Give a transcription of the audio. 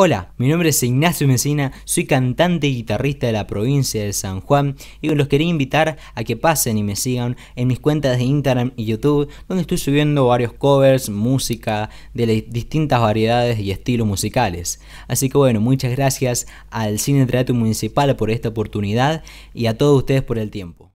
Hola, mi nombre es Ignacio Messina, soy cantante y guitarrista de la provincia de San Juan y los quería invitar a que pasen y me sigan en mis cuentas de Instagram y YouTube, donde estoy subiendo varios covers, música de las distintas variedades y estilos musicales. Así que bueno, muchas gracias al Cine Teatro Municipal por esta oportunidad y a todos ustedes por el tiempo.